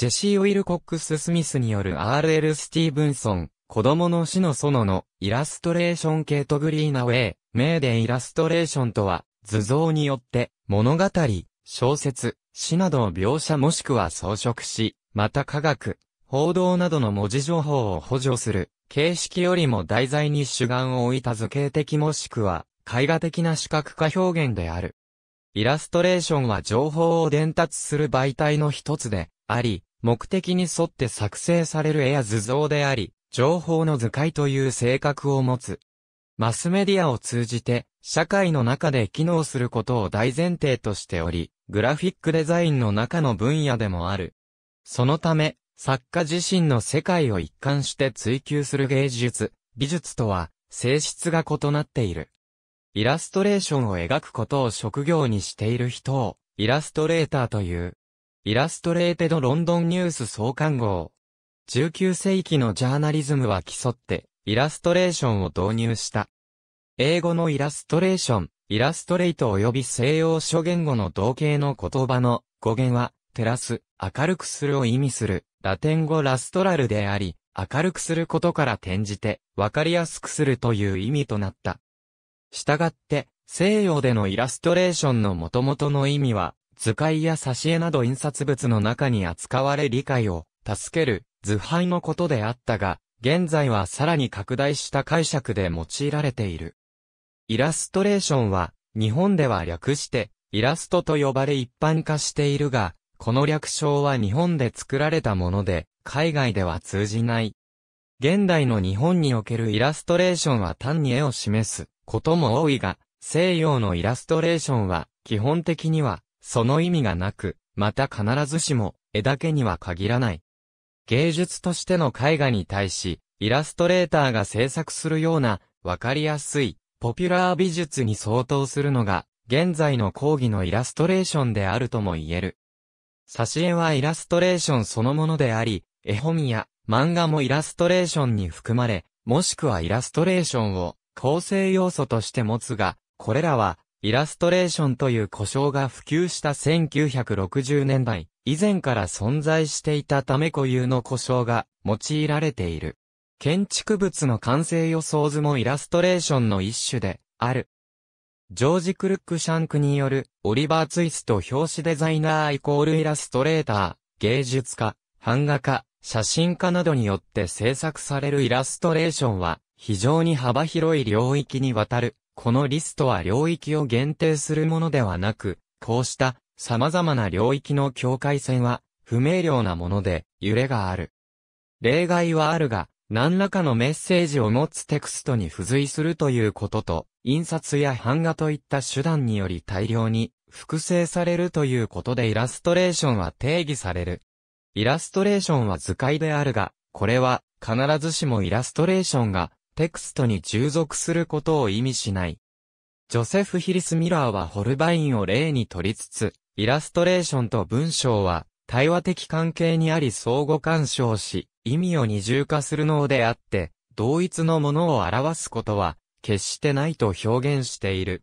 ジェシー・ウィルコックス・スミスによる RL・ スティーブンソン、子供の死の園のイラストレーション系とグリーナウェイ、メーデンイラストレーションとは、図像によって物語、小説、詩などを描写もしくは装飾し、また科学、報道などの文字情報を補助する、形式よりも題材に主眼を置いた図形的もしくは、絵画的な視覚化表現である。イラストレーションは情報を伝達する媒体の一つであり、目的に沿って作成される絵や図像であり、情報の図解という性格を持つ。マスメディアを通じて、社会の中で機能することを大前提としており、グラフィックデザインの中の分野でもある。そのため、作家自身の世界を一貫して追求する芸術、美術とは、性質が異なっている。イラストレーションを描くことを職業にしている人を、イラストレーターという。イラストレーテド・ロンドンニュース創刊号。19世紀のジャーナリズムは競って、イラストレーションを導入した。英語のイラストレーション、イラストレイト及び西洋諸言語の同型の言葉の語源は、照らす、明るくするを意味する、ラテン語ラストラルであり、明るくすることから転じて、わかりやすくするという意味となった。したがって、西洋でのイラストレーションの元々の意味は、図解や挿絵など印刷物の中に扱われ理解を助ける図版のことであったが、現在はさらに拡大した解釈で用いられている。イラストレーションは、日本では略して、イラストと呼ばれ一般化しているが、この略称は日本で作られたもので、海外では通じない。現代の日本におけるイラストレーションは単に絵を示すことも多いが、西洋のイラストレーションは基本的にはその意味がなく、また必ずしも、絵だけには限らない。芸術としての絵画に対し、イラストレーターが制作するような、わかりやすい、ポピュラー美術に相当するのが、現在の講義のイラストレーションであるとも言える。挿絵はイラストレーションそのものであり、絵本や漫画もイラストレーションに含まれ、もしくはイラストレーションを構成要素として持つが、これらはイラストレーションという故障が普及した1960年代、以前から存在していたため固有の故障が用いられている。建築物の完成予想図もイラストレーションの一種である。ジョージ・クルック・シャンクによる、オリバー・ツイスト表紙デザイナーイコールイラストレーター、芸術家、版画家、写真家などによって制作されるイラストレーションは、非常に幅広い領域にわたるこのリストは領域を限定するものではなく、こうした様々な領域の境界線は不明瞭なもので揺れがある。例外はあるが、何らかのメッセージを持つテクストに付随するということと、印刷や版画といった手段により大量に複製されるということでイラストレーションは定義される。イラストレーションは図解であるが、これは必ずしもイラストレーションがテクストに従属することを意味しない。ジョセフ・ヒリス・ミラーはホルバインを例にとりつつ、イラストレーションと文章は対話的関係にあり相互干渉し、意味を二重化するのであって、同一のものを表すことは決してないと表現している。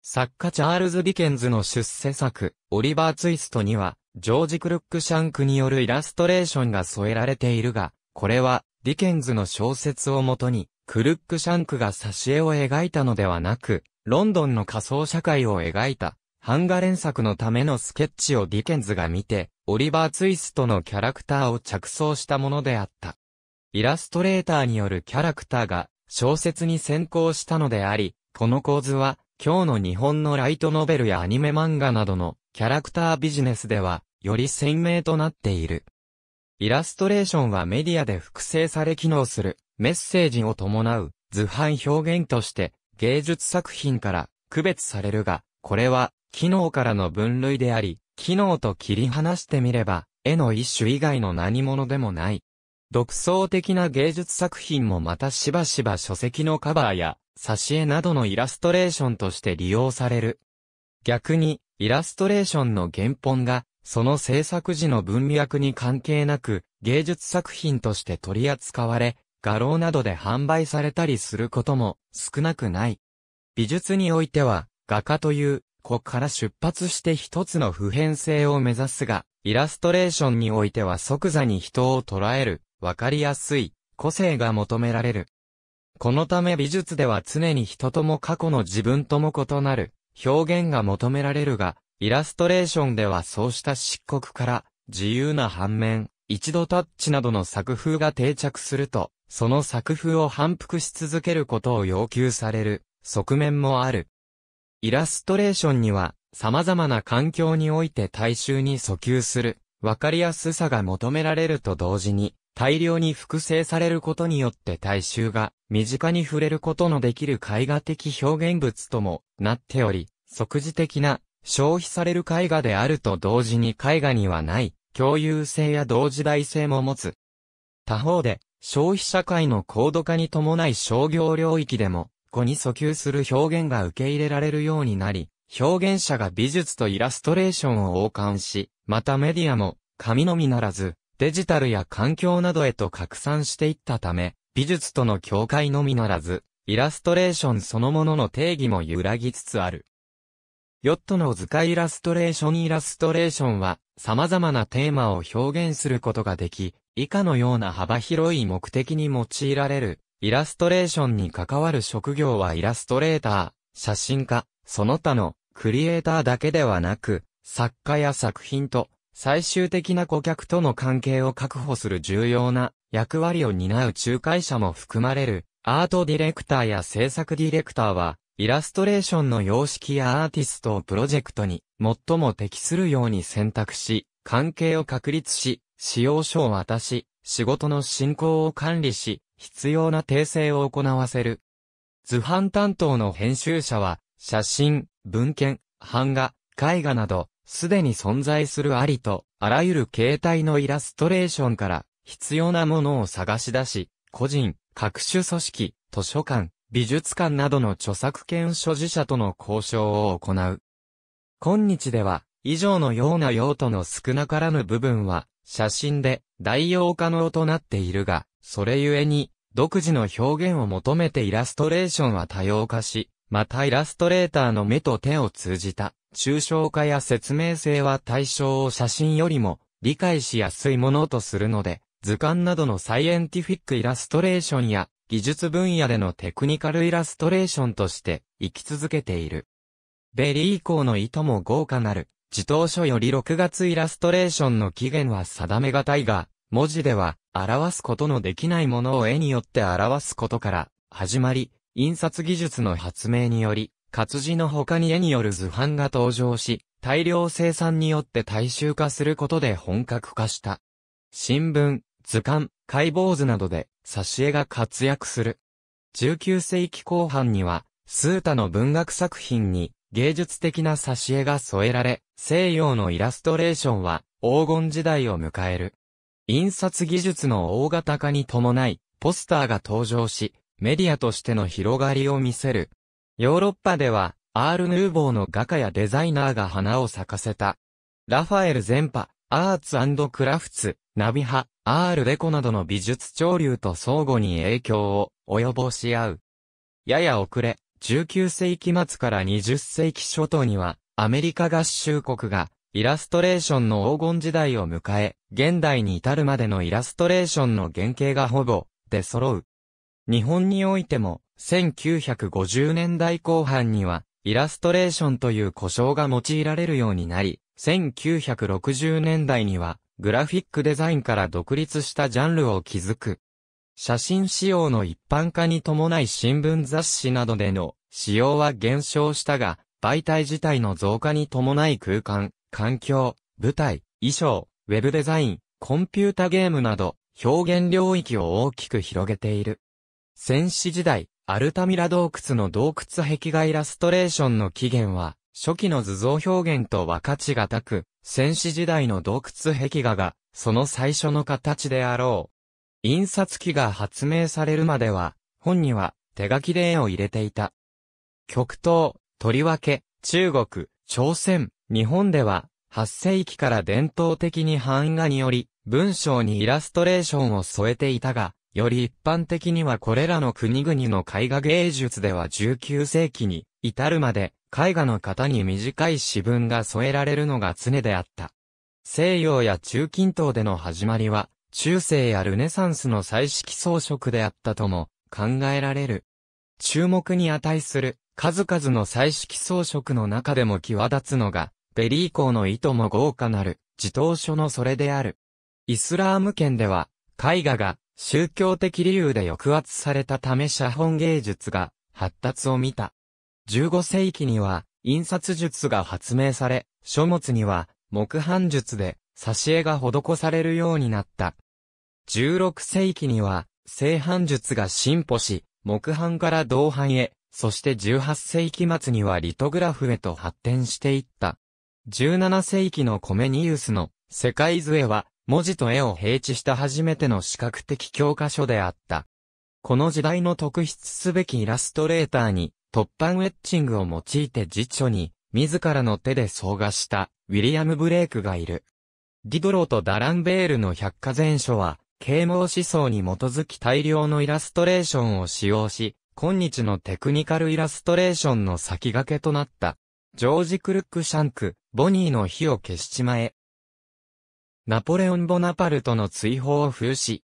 作家チャールズ・ディケンズの出世作、オリバー・ツイストには、ジョージ・クルック・シャンクによるイラストレーションが添えられているが、これはディケンズの小説をもとに、クルックシャンクが挿絵を描いたのではなく、ロンドンの仮想社会を描いた、版画連作のためのスケッチをディケンズが見て、オリバー・ツイストのキャラクターを着想したものであった。イラストレーターによるキャラクターが小説に先行したのであり、この構図は今日の日本のライトノベルやアニメ漫画などのキャラクタービジネスではより鮮明となっている。イラストレーションはメディアで複製され機能する、メッセージを伴う、図版表現として、芸術作品から区別されるが、これは、機能からの分類であり、機能と切り離してみれば、絵の一種以外の何者でもない。独創的な芸術作品もまたしばしば書籍のカバーや、挿絵などのイラストレーションとして利用される。逆に、イラストレーションの原本が、その制作時の文脈に関係なく、芸術作品として取り扱われ、画廊などで販売されたりすることも少なくない。美術においては、画家という、こから出発して一つの普遍性を目指すが、イラストレーションにおいては即座に人を捉える、わかりやすい、個性が求められる。このため美術では常に人とも過去の自分とも異なる、表現が求められるが、イラストレーションではそうした漆黒から自由な反面、一度タッチなどの作風が定着すると、その作風を反復し続けることを要求される側面もある。イラストレーションには様々な環境において大衆に訴求するわかりやすさが求められると同時に大量に複製されることによって大衆が身近に触れることのできる絵画的表現物ともなっており、即時的な消費される絵画であると同時に絵画にはない共有性や同時代性も持つ。他方で、消費社会の高度化に伴い商業領域でも、子に訴求する表現が受け入れられるようになり、表現者が美術とイラストレーションを横貫し、またメディアも、紙のみならず、デジタルや環境などへと拡散していったため、美術との境界のみならず、イラストレーションそのものの定義も揺らぎつつある。ヨットの図解イラストレーションイラストレーションは様々なテーマを表現することができ、以下のような幅広い目的に用いられる、イラストレーションに関わる職業はイラストレーター、写真家、その他のクリエイターだけではなく、作家や作品と最終的な顧客との関係を確保する重要な役割を担う仲介者も含まれる、アートディレクターや制作ディレクターは、イラストレーションの様式やアーティストをプロジェクトに最も適するように選択し、関係を確立し、使用書を渡し、仕事の進行を管理し、必要な訂正を行わせる。図版担当の編集者は、写真、文献、版画、絵画など、すでに存在するありと、あらゆる形態のイラストレーションから、必要なものを探し出し、個人、各種組織、図書館、美術館などの著作権所持者との交渉を行う。今日では、以上のような用途の少なからぬ部分は、写真で代用可能となっているが、それゆえに、独自の表現を求めてイラストレーションは多様化し、またイラストレーターの目と手を通じた、抽象化や説明性は対象を写真よりも理解しやすいものとするので、図鑑などのサイエンティフィックイラストレーションや技術分野でのテクニカルイラストレーションとして生き続けている。ベリー以降の意図も豪華なる、自動書より6月イラストレーションの期限は定めがたいが、文字では表すことのできないものを絵によって表すことから始まり、印刷技術の発明により、活字の他に絵による図版が登場し、大量生産によって大衆化することで本格化した。新聞、図鑑、解剖図などで、挿絵が活躍する。19世紀後半には、スータの文学作品に芸術的な挿絵が添えられ、西洋のイラストレーションは黄金時代を迎える。印刷技術の大型化に伴い、ポスターが登場し、メディアとしての広がりを見せる。ヨーロッパでは、アール・ヌーボーの画家やデザイナーが花を咲かせた。ラファエルゼンパ、アーツクラフツ、ナビ派、アールデコなどの美術潮流と相互に影響を及ぼし合う。やや遅れ、19世紀末から20世紀初頭には、アメリカ合衆国が、イラストレーションの黄金時代を迎え、現代に至るまでのイラストレーションの原型がほぼ、出揃う。日本においても、1950年代後半には、イラストレーションという呼称が用いられるようになり、1960年代には、グラフィックデザインから独立したジャンルを築く。写真仕様の一般化に伴い新聞雑誌などでの使用は減少したが、媒体自体の増加に伴い空間、環境、舞台、衣装、ウェブデザイン、コンピュータゲームなど、表現領域を大きく広げている。戦士時代、アルタミラ洞窟の洞窟壁画イラストレーションの起源は、初期の図像表現と分かちがたく、戦士時代の洞窟壁画が、その最初の形であろう。印刷機が発明されるまでは、本には手書きで絵を入れていた。極東、とりわけ、中国、朝鮮、日本では、8世紀から伝統的に版画により、文章にイラストレーションを添えていたが、より一般的にはこれらの国々の絵画芸術では19世紀に至るまで絵画の型に短い詩文が添えられるのが常であった。西洋や中近東での始まりは、中世やルネサンスの彩色装飾であったとも考えられる。注目に値する数々の彩色装飾の中でも際立つのが、ベリー校の意図も豪華なる、自動書のそれである。イスラーム圏では、絵画が宗教的理由で抑圧されたため写本芸術が発達を見た。15世紀には、印刷術が発明され、書物には、木版術で、挿絵が施されるようになった。16世紀には、製版術が進歩し、木版から銅版へ、そして18世紀末にはリトグラフへと発展していった。17世紀のコメニウスの世界図絵は文字と絵を併置した初めての視覚的教科書であった。この時代の特筆すべきイラストレーターに突板ウェッチングを用いて辞書に、自らの手で総画した、ウィリアム・ブレイクがいる。ディドローとダラン・ベールの百科全書は、啓蒙思想に基づき大量のイラストレーションを使用し、今日のテクニカルイラストレーションの先駆けとなった。ジョージ・クルック・シャンク、ボニーの火を消しちまえ。ナポレオン・ボナパルトの追放を封刺。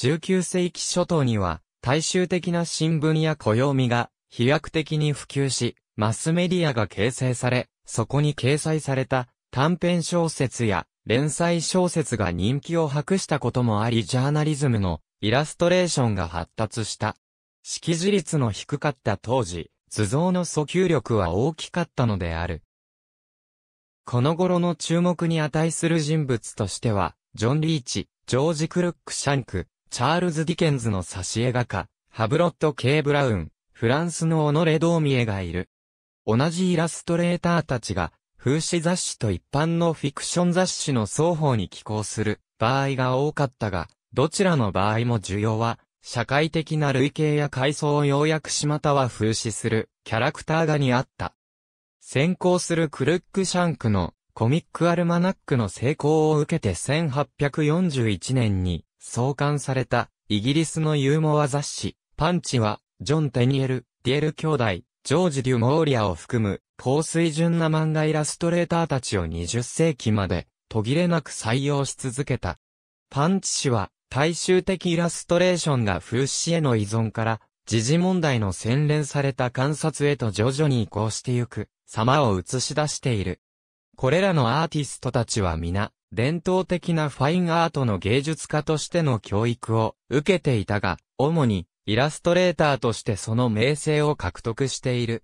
19世紀初頭には、大衆的な新聞や暦が飛躍的に普及し、マスメディアが形成され、そこに掲載された短編小説や連載小説が人気を博したこともありジャーナリズムのイラストレーションが発達した。識字率の低かった当時、図像の訴求力は大きかったのである。この頃の注目に値する人物としては、ジョン・リーチ、ジョージ・クルック・シャンク、チャールズ・ディケンズの挿絵画家、ハブロット・イ・ブラウン、フランスのオノレ・ドーミエがいる。同じイラストレーターたちが、風刺雑誌と一般のフィクション雑誌の双方に寄稿する場合が多かったが、どちらの場合も需要は、社会的な類型や階層を要約しまたは風刺するキャラクター画にあった。先行するクルックシャンクのコミックアルマナックの成功を受けて1841年に創刊されたイギリスのユーモア雑誌パンチはジョン・テニエル、ディエル兄弟、ジョージ・デュ・モーリアを含む、高水準な漫画イラストレーターたちを20世紀まで、途切れなく採用し続けた。パンチ氏は、大衆的イラストレーションが風刺への依存から、時事問題の洗練された観察へと徐々に移行してゆく、様を映し出している。これらのアーティストたちは皆、伝統的なファインアートの芸術家としての教育を受けていたが、主にイラストレーターとしてその名声を獲得している。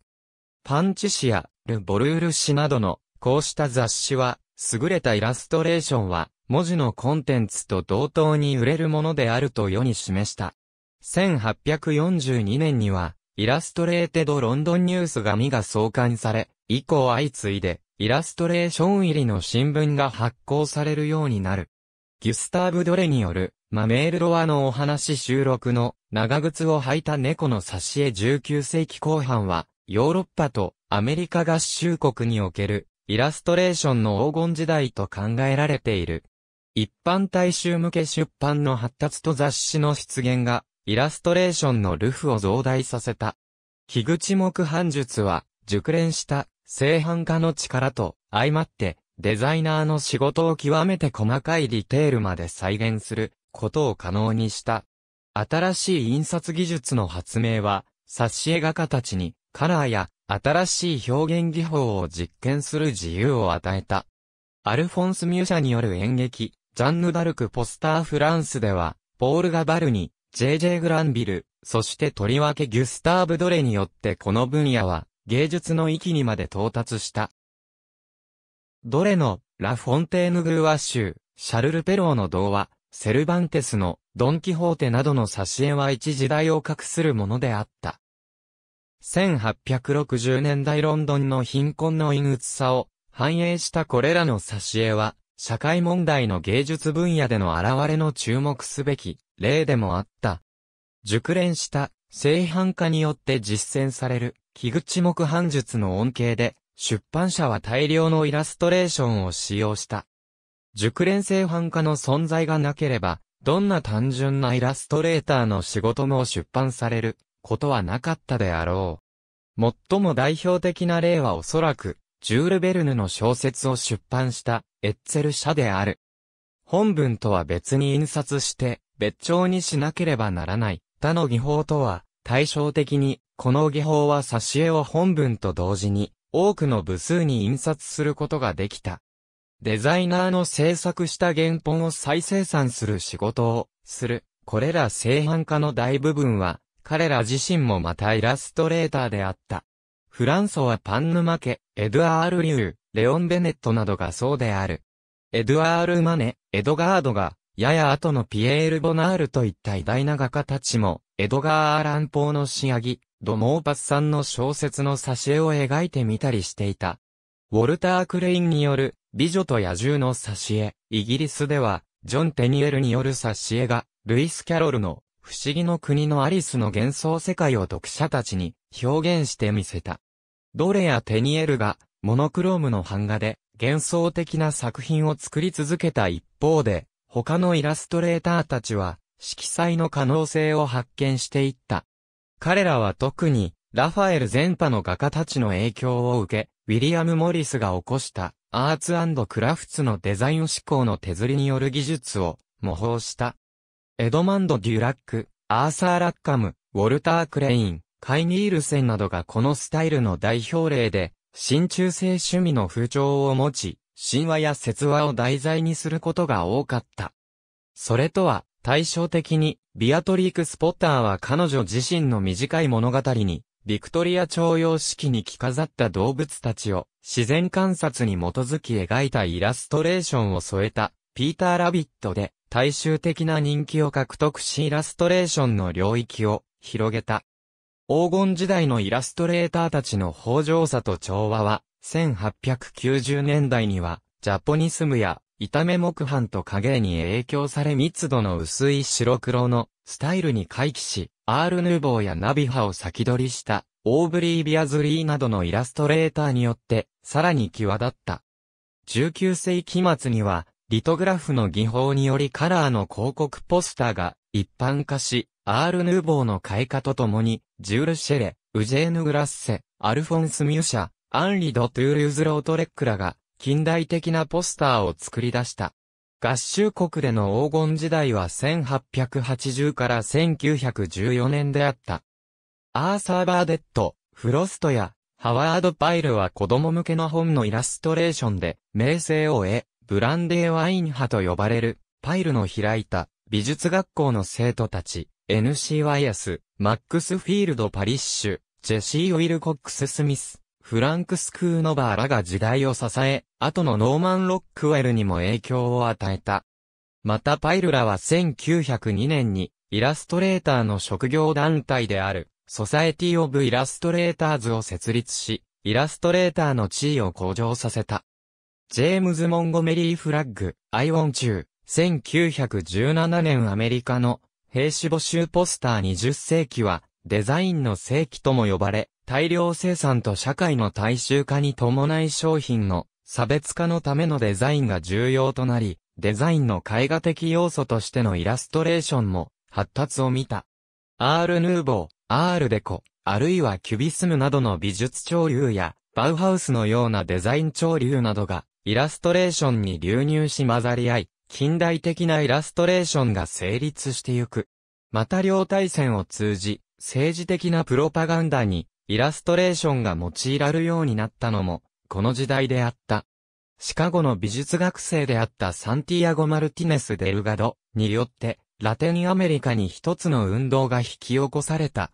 パンチ誌やル・ボルール誌などのこうした雑誌は、優れたイラストレーションは、文字のコンテンツと同等に売れるものであると世に示した。1842年には、イラストレーテド・ロンドンニュースがが創刊され、以降相次いで、イラストレーション入りの新聞が発行されるようになる。ギュスターブ・ドレによる、マメールロアのお話収録の長靴を履いた猫の挿絵19世紀後半は、ヨーロッパとアメリカ合衆国におけるイラストレーションの黄金時代と考えられている。一般大衆向け出版の発達と雑誌の出現が、イラストレーションのルフを増大させた。木口木版術は、熟練した製版家の力と相まって、デザイナーの仕事を極めて細かいディテールまで再現することを可能にした。新しい印刷技術の発明は、挿絵画家たちにカラーや新しい表現技法を実験する自由を与えた。アルフォンス・ミュシャによる演劇、ジャンヌ・ダルク・ポスター・フランスでは、ポール・ガバルニ、JJ・ グランビル、そしてとりわけギュスターブ・ドレによってこの分野は、芸術の域にまで到達した。ドレの、ラ・フォンテーヌ・グーワ州、シャルル・ペローの童話、セルバンテスのドン・キホーテなどの挿絵は一時代を画するものであった。1860年代ロンドンの貧困の陰鬱さを反映したこれらの挿絵は、社会問題の芸術分野での現れの注目すべき例でもあった。熟練した正反化によって実践される木口木版術の恩恵で、出版社は大量のイラストレーションを使用した。熟練性版化の存在がなければ、どんな単純なイラストレーターの仕事も出版されることはなかったであろう。最も代表的な例はおそらく、ジュール・ベルヌの小説を出版したエッツェル社である。本文とは別に印刷して別帳にしなければならない他の技法とは対照的にこの技法は挿絵を本文と同時に多くの部数に印刷することができたデザイナーの制作した原本を再生産する仕事をする。これら製版家の大部分は、彼ら自身もまたイラストレーターであった。フランソはパンヌマケ、エドアール・リュー、レオン・ベネットなどがそうである。エドアール・マネ、エドガードが、やや後のピエール・ボナールといった偉大な画家たちも、エドガー・アラン・ポーの仕上げ、ド・モーパスさんの小説の挿絵を描いてみたりしていた。ウォルター・クレインによる美女と野獣の挿絵、イギリスでは、ジョン・テニエルによる挿絵が、ルイス・キャロルの、不思議の国のアリスの幻想世界を読者たちに表現してみせた。ドレやテニエルが、モノクロームの版画で、幻想的な作品を作り続けた一方で、他のイラストレーターたちは、色彩の可能性を発見していった。彼らは特に、ラファエル全派の画家たちの影響を受け、ウィリアム・モリスが起こしたアーツクラフツのデザイン思考の手釣りによる技術を模倣した。エドマンド・デュラック、アーサー・ラッカム、ウォルター・クレイン、カイニールセンなどがこのスタイルの代表例で、新中世趣味の風潮を持ち、神話や説話を題材にすることが多かった。それとは、対照的に、ビアトリーク・スポッターは彼女自身の短い物語に、ビクトリア徴用式に着飾った動物たちを自然観察に基づき描いたイラストレーションを添えたピーター・ラビットで大衆的な人気を獲得しイラストレーションの領域を広げた。黄金時代のイラストレーターたちの豊穣さと調和は、1890年代には、ジャポニスムや、炒め木版と影絵に影響され密度の薄い白黒のスタイルに回帰し、アール・ヌーボーやナビハを先取りした、オーブリー・ビアズリーなどのイラストレーターによって、さらに際立った。19世紀末には、リトグラフの技法によりカラーの広告ポスターが一般化し、アール・ヌーボーの開花とともに、ジュール・シェレ、ウジェーヌ・グラッセ、アルフォンス・ミュシャ、アンリド・トゥールーズ・ロートレックらが、近代的なポスターを作り出した。合衆国での黄金時代は1880から1914年であった。アーサー・バーデット、フロストやハワード・パイルは子供向けの本のイラストレーションで名声を得、ブランデー・ワイン派と呼ばれるパイルの開いた美術学校の生徒たち、NC y s マックス・フィールド・パリッシュ、ジェシー・ウィルコックス・スミス、フランク・スクーノバーらが時代を支え、後のノーマン・ロックウェルにも影響を与えた。またパイルらは1902年に、イラストレーターの職業団体である、ソサエティ・オブ・イラストレーターズを設立し、イラストレーターの地位を向上させた。ジェームズ・モンゴメリー・フラッグ、アイウォンチュー、1917年アメリカの兵士募集ポスター20世紀はデザインの世紀とも呼ばれ、大量生産と社会の大衆化に伴い商品の差別化のためのデザインが重要となり、デザインの絵画的要素としてのイラストレーションも発達を見た。アール・ヌーボー、アール・デコ、あるいはキュビスムなどの美術潮流や、バウハウスのようなデザイン潮流などが、イラストレーションに流入し混ざり合い、近代的なイラストレーションが成立してゆく。また両対戦を通じ、政治的なプロパガンダにイラストレーションが用いられるようになったのも、この時代であった。シカゴの美術学生であったサンティアゴ・マルティネス・デルガドによって、ラテンアメリカに一つの運動が引き起こされた。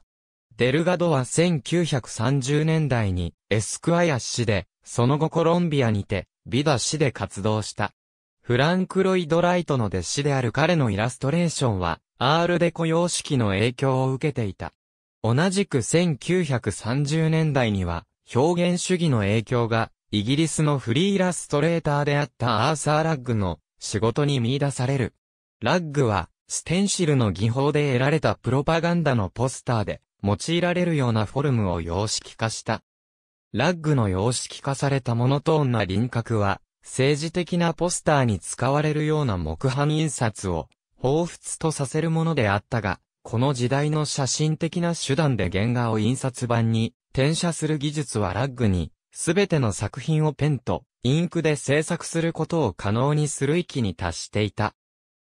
デルガドは1930年代にエスクアヤ市で、その後コロンビアにて、ビダ市で活動した。フランク・ロイド・ライトの弟子である彼のイラストレーションは、アールデコ様式の影響を受けていた。同じく1930年代には、表現主義の影響が、イギリスのフリーラストレーターであったアーサー・ラッグの仕事に見出される。ラッグは、ステンシルの技法で得られたプロパガンダのポスターで、用いられるようなフォルムを様式化した。ラッグの様式化されたモノトーンな輪郭は、政治的なポスターに使われるような木版印刷を、彷彿とさせるものであったが、この時代の写真的な手段で原画を印刷版に転写する技術はラッグに、すべての作品をペンとインクで制作することを可能にする域に達していた。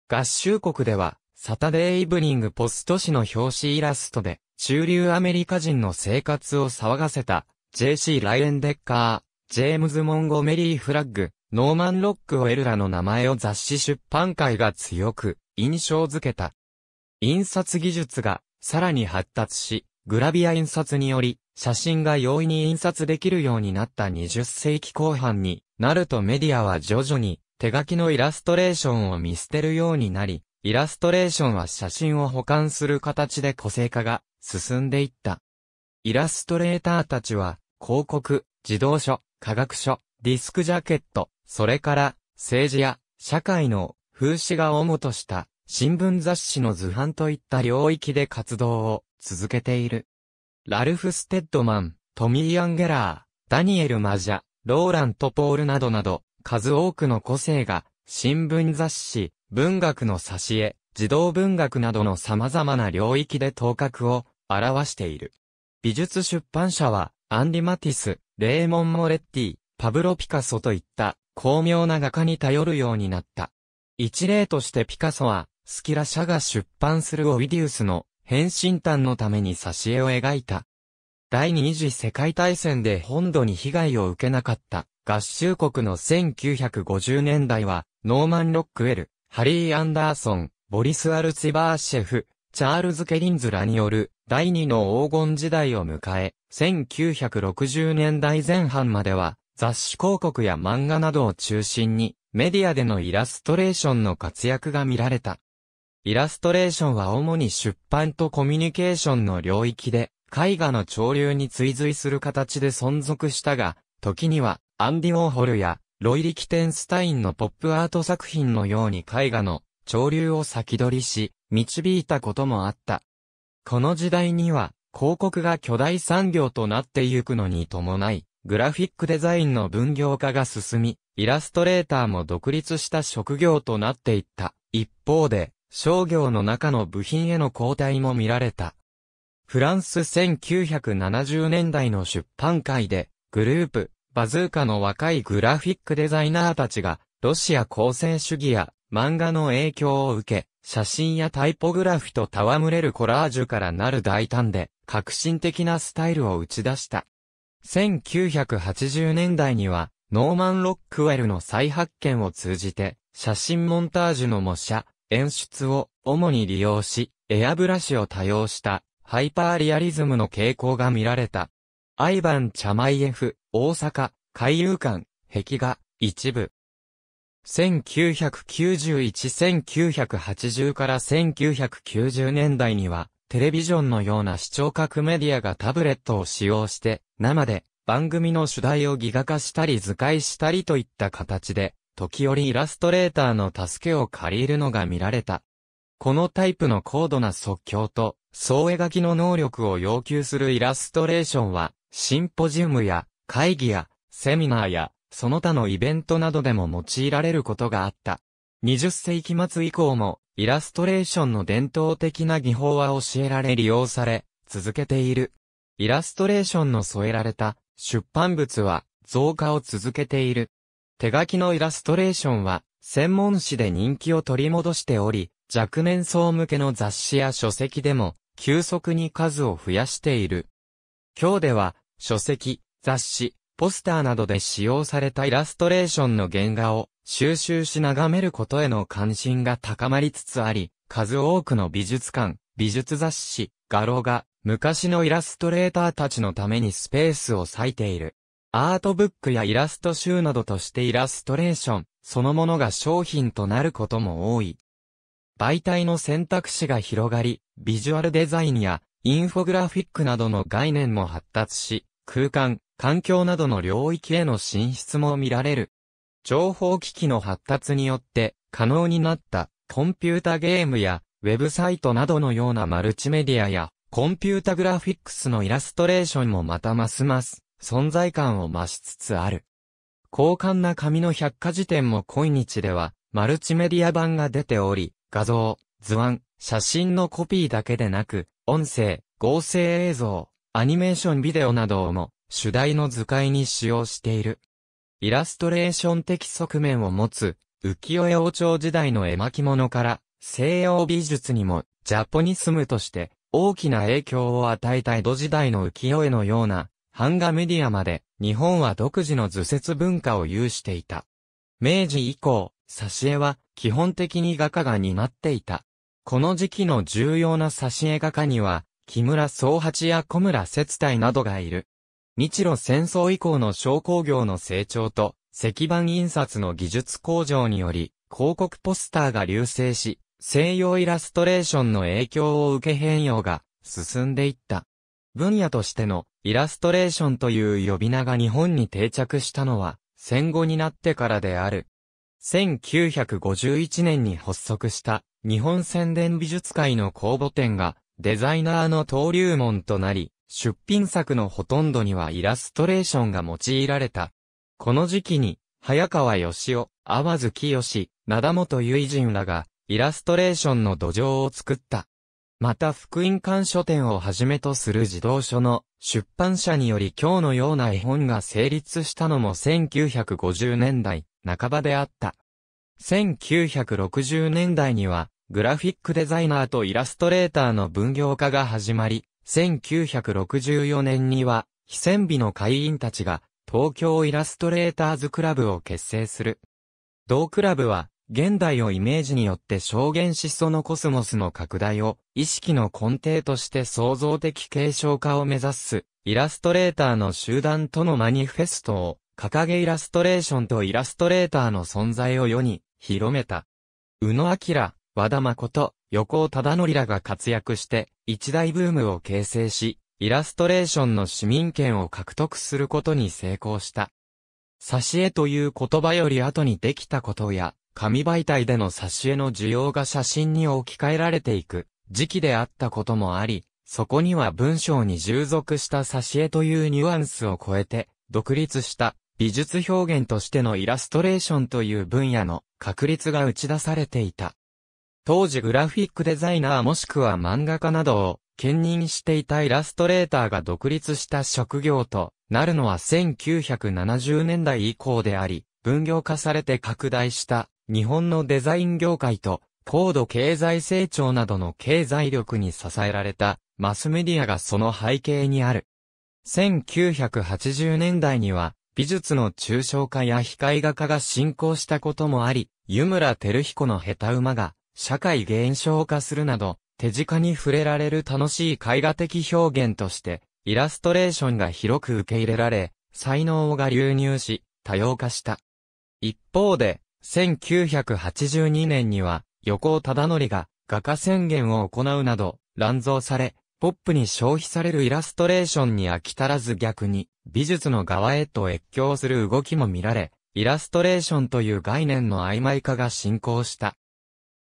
合衆国では、サタデーイブニングポスト紙の表紙イラストで、中流アメリカ人の生活を騒がせた、JC ライエンデッカー、ジェームズ・モンゴメリー・フラッグ、ノーマン・ロック・ウェルラの名前を雑誌出版界が強く印象づけた。印刷技術がさらに発達し、グラビア印刷により、写真が容易に印刷できるようになった20世紀後半になるとメディアは徐々に手書きのイラストレーションを見捨てるようになり、イラストレーションは写真を保管する形で個性化が進んでいった。イラストレーターたちは、広告、自動書、科学書、ディスクジャケット、それから、政治や社会の風刺画を主とした新聞雑誌の図版といった領域で活動を続けている。ラルフ・ステッドマン、トミー・アンゲラー、ダニエル・マジャ、ローラント・ポールなどなど、数多くの個性が、新聞雑誌、文学の挿絵、児童文学などの様々な領域で頭角を表している。美術出版社は、アンリ・マティス、レーモン・モレッティ、パブロ・ピカソといった、巧妙な画家に頼るようになった。一例としてピカソは、スキラ社が出版するオビディウスの変身譚のために挿絵を描いた。第二次世界大戦で本土に被害を受けなかった合衆国の1950年代は、ノーマン・ロックウェル、ハリー・アンダーソン、ボリス・アルツバーシェフ、チャールズ・ケリンズらによる第二の黄金時代を迎え、1960年代前半までは雑誌広告や漫画などを中心にメディアでのイラストレーションの活躍が見られた。イラストレーションは主に出版とコミュニケーションの領域で、絵画の潮流に追随する形で存続したが、時には、アンディ・ウォーホルや、ロイリ・キテンスタインのポップアート作品のように絵画の潮流を先取りし、導いたこともあった。この時代には、広告が巨大産業となってゆくのに伴い、グラフィックデザインの分業化が進み、イラストレーターも独立した職業となっていった。一方で、商業の中の部品への交代も見られた。フランス1970年代の出版会で、グループ、バズーカの若いグラフィックデザイナーたちが、ロシア構成主義や漫画の影響を受け、写真やタイポグラフと戯れるコラージュからなる大胆で、革新的なスタイルを打ち出した。1980年代には、ノーマン・ロックウェルの再発見を通じて、写真モンタージュの模写、演出を主に利用し、エアブラシを多用したハイパーリアリズムの傾向が見られた。アイバン・チャマイエフ、大阪、海遊館、壁画、一部。1991-1980から1990年代には、テレビジョンのような視聴覚メディアがタブレットを使用して、生で番組の主題をギガ化したり図解したりといった形で、時折イラストレーターの助けを借りるのが見られた。このタイプの高度な即興と、総描きの能力を要求するイラストレーションは、シンポジウムや、会議や、セミナーや、その他のイベントなどでも用いられることがあった。20世紀末以降も、イラストレーションの伝統的な技法は教えられ利用され、続けている。イラストレーションの添えられた出版物は増加を続けている。手書きのイラストレーションは、専門誌で人気を取り戻しており、若年層向けの雑誌や書籍でも、急速に数を増やしている。今日では、書籍、雑誌、ポスターなどで使用されたイラストレーションの原画を収集し眺めることへの関心が高まりつつあり、数多くの美術館、美術雑誌、画廊が昔のイラストレーターたちのためにスペースを割いている。アートブックやイラスト集などとしてイラストレーション、そのものが商品となることも多い。媒体の選択肢が広がり、ビジュアルデザインやインフォグラフィックなどの概念も発達し、空間、環境などの領域への進出も見られる。情報機器の発達によって可能になったコンピュータゲームやウェブサイトなどのようなマルチメディアやコンピュータグラフィックスのイラストレーションもまたますます存在感を増しつつある。高感な紙の百科事典も今日では、マルチメディア版が出ており、画像、図案、写真のコピーだけでなく、音声、合成映像、アニメーションビデオなどをも、主題の図解に使用している。イラストレーション的側面を持つ、浮世絵王朝時代の絵巻物から、西洋美術にも、ジャポニスムとして、大きな影響を与えた江戸時代の浮世絵のような、版画メディアまで、日本は独自の図説文化を有していた。明治以降、挿絵は基本的に画家が担っていた。この時期の重要な挿絵画家には、木村総八や小村節体などがいる。日露戦争以降の商工業の成長と、石版印刷の技術向上により、広告ポスターが流星し、西洋イラストレーションの影響を受け変容が進んでいった。分野としてのイラストレーションという呼び名が日本に定着したのは、戦後になってからである。1951年に発足した日本宣伝美術会の公募展がデザイナーの登竜門となり、出品作のほとんどにはイラストレーションが用いられた。この時期に、早川義夫、淡月清、灘本唯人らが、イラストレーションの土壌を作った。また福音館書店をはじめとする児童書の出版社により今日のような絵本が成立したのも1950年代半ばであった。1960年代にはグラフィックデザイナーとイラストレーターの分業化が始まり、1964年には非戦備の会員たちが東京イラストレーターズクラブを結成する。同クラブは現代をイメージによって証言しそのコスモスの拡大を、意識の根底として創造的継承化を目指す、イラストレーターの集団とのマニフェストを、掲げイラストレーションとイラストレーターの存在を世に広めた。宇野明、和田誠、横尾忠則らが活躍して一大ブームを形成し、イラストレーションの市民権を獲得することに成功した。挿絵という言葉より後にできたことや、紙媒体での挿絵の需要が写真に置き換えられていく時期であったこともあり、そこには文章に従属した挿絵というニュアンスを超えて、独立した美術表現としてのイラストレーションという分野の確立が打ち出されていた。当時グラフィックデザイナーもしくは漫画家などを兼任していたイラストレーターが独立した職業となるのは1970年代以降であり、分業化されて拡大した日本のデザイン業界と高度経済成長などの経済力に支えられたマスメディアがその背景にある。1980年代には美術の抽象化や非絵画化が進行したこともあり、湯村照彦の下手馬が社会現象化するなど、手近に触れられる楽しい絵画的表現として、イラストレーションが広く受け入れられ、才能が流入し、多様化した。一方で、1982年には、横尾忠則が画家宣言を行うなど、乱造され、ポップに消費されるイラストレーションに飽き足らず逆に、美術の側へと越境する動きも見られ、イラストレーションという概念の曖昧化が進行した。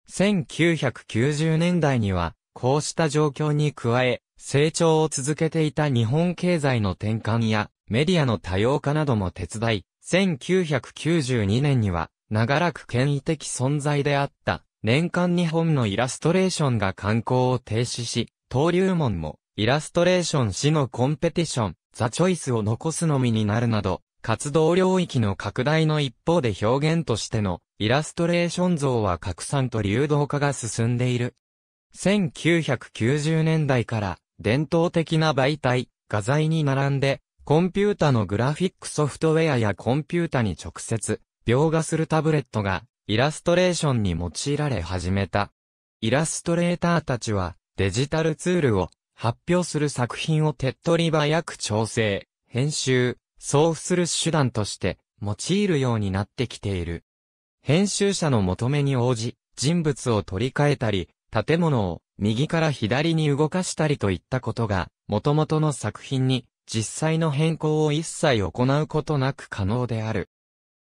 1990年代には、こうした状況に加え、成長を続けていた日本経済の転換やメディアの多様化なども手伝い、1992年には長らく権威的存在であった、年間日本のイラストレーションが観光を停止し、登竜門も、イラストレーション誌のコンペティション、ザ・チョイスを残すのみになるなど、活動領域の拡大の一方で表現としての、イラストレーション像は拡散と流動化が進んでいる。1990年代から、伝統的な媒体、画材に並んで、コンピュータのグラフィックソフトウェアやコンピュータに直接、描画するタブレットがイラストレーションに用いられ始めた。イラストレーターたちはデジタルツールを発表する作品を手っ取り早く調整、編集、送付する手段として用いるようになってきている。編集者の求めに応じ、人物を取り替えたり、建物を右から左に動かしたりといったことが、元々の作品に実際の変更を一切行うことなく可能である。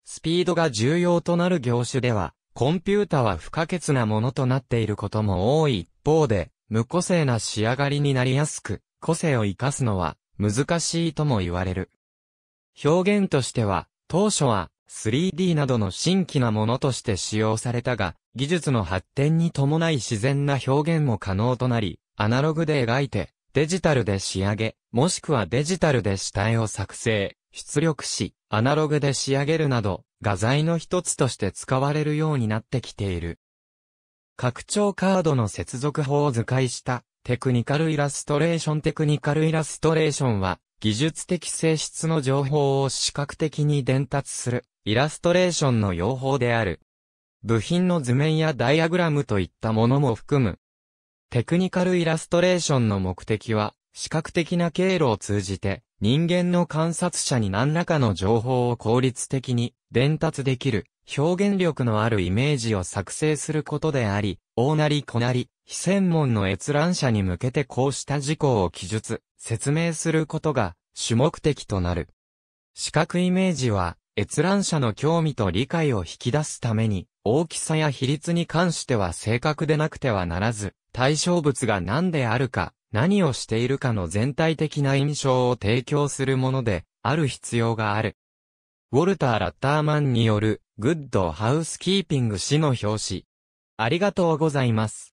スピードが重要となる業種では、コンピュータは不可欠なものとなっていることも多い一方で、無個性な仕上がりになりやすく、個性を活かすのは難しいとも言われる。表現としては、当初は 3D などの新規なものとして使用されたが、技術の発展に伴い自然な表現も可能となり、アナログで描いて、デジタルで仕上げ、もしくはデジタルで下絵を作成、出力し、アナログで仕上げるなど、画材の一つとして使われるようになってきている。拡張カードの接続法を図解したテクニカルイラストレーションテクニカルイラストレーションは技術的性質の情報を視覚的に伝達するイラストレーションの用法である。部品の図面やダイアグラムといったものも含む。テクニカルイラストレーションの目的は視覚的な経路を通じて人間の観察者に何らかの情報を効率的に伝達できる表現力のあるイメージを作成することであり、大なり小なり、非専門の閲覧者に向けてこうした事項を記述、説明することが主目的となる。視覚イメージは、閲覧者の興味と理解を引き出すために、大きさや比率に関しては正確でなくてはならず、対象物が何であるか、何をしているかの全体的な印象を提供するもので、ある必要がある。ウォルター・ラッターマンによる、グッド・ハウスキーピング氏の表紙。ありがとうございます。